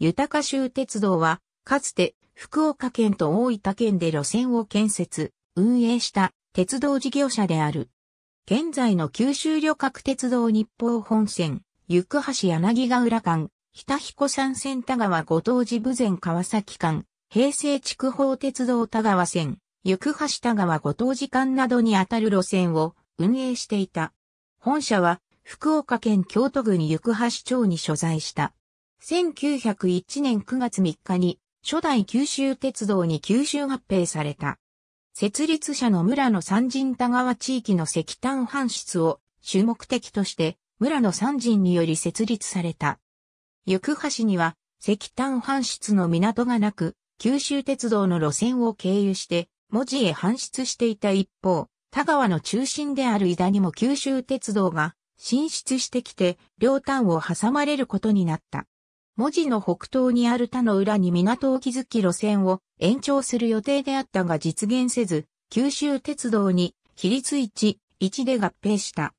豊か州鉄道は、かつて福岡県と大分県で路線を建設、運営した鉄道事業者である。現在の九州旅客鉄道日報本線、行橋柳ヶ浦間、日彦山線田川ご当地部前川崎間、平成筑豊鉄道田川線、行橋田川ご当地間などにあたる路線を運営していた。本社は福岡県京都郡行橋町に所在した。1901年9月3日に初代九州鉄道に九州合併された。設立者の村の三人田川地域の石炭搬出を主目的として村の三人により設立された。行橋には石炭搬出の港がなく、九州鉄道の路線を経由して文字へ搬出していた一方、田川の中心である井田にも九州鉄道が進出してきて、両端を挟まれることになった。文字の北東にある田の裏に港を築き路線を延長する予定であったが実現せず、九州鉄道に比率1、1で合併した。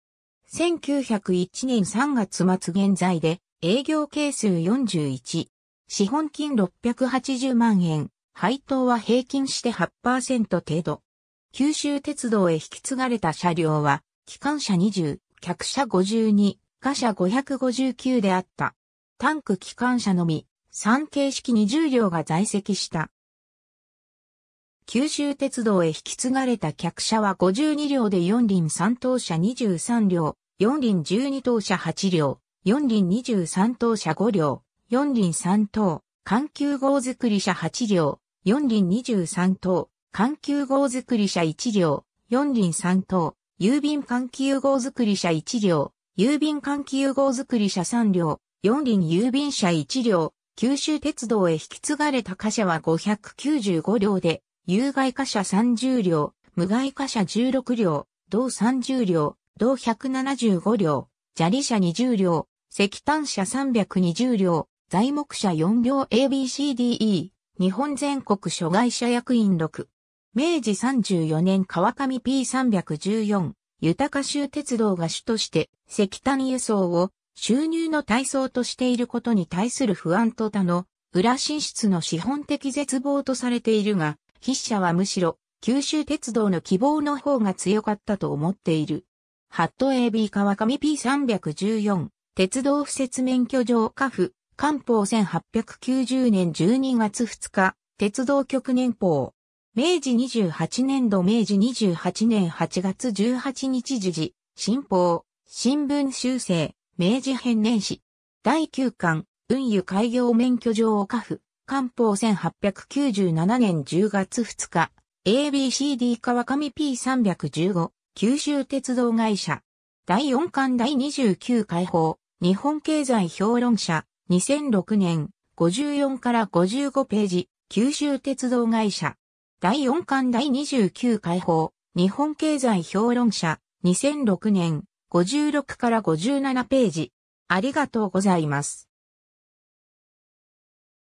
1901年3月末現在で営業係数41、資本金680万円、配当は平均して8%程度。九州鉄道へ引き継がれた車両は、機関車20、客車52、貨車559であった。タンク機関車のみ、3形式20両が在籍した。九州鉄道へ引き継がれた客車は52両で4輪3等車23両、4輪12等車8両、4輪23等車5両、4輪3等、環球号作り車8両、4輪23等、環球号作り車1両、4輪3等、郵便環球号作り車1両、郵便環球号作り車3両、4輪郵便車1両、九州鉄道へ引き継がれた貨車は595両で、有害貨車30両、無害貨車16両、同30両、同175両、砂利車20両、石炭車320両、材木車4両 ABCDE、日本全国諸外車役員6。明治34年川上 P314、豊か州鉄道が主として石炭輸送を収入の体操としていることに対する不安と他の裏進出の資本的絶望とされているが、筆者はむしろ九州鉄道の希望の方が強かったと思っている。ハット AB 川上 P314 鉄道不設免許状下府官報1890年12月2日鉄道局年報明治28年度明治28年8月18日時事新報新聞修正明治編年史。第9巻、運輸開業免許状を下付。官報1897年10月2日。ABCD 川上 P315。九州鉄道会社。第4巻第29解放。日本経済評論者。2006年。54から55ページ。九州鉄道会社。第4巻第29解放。日本経済評論者。2006年。56から57ページ。ありがとうございます。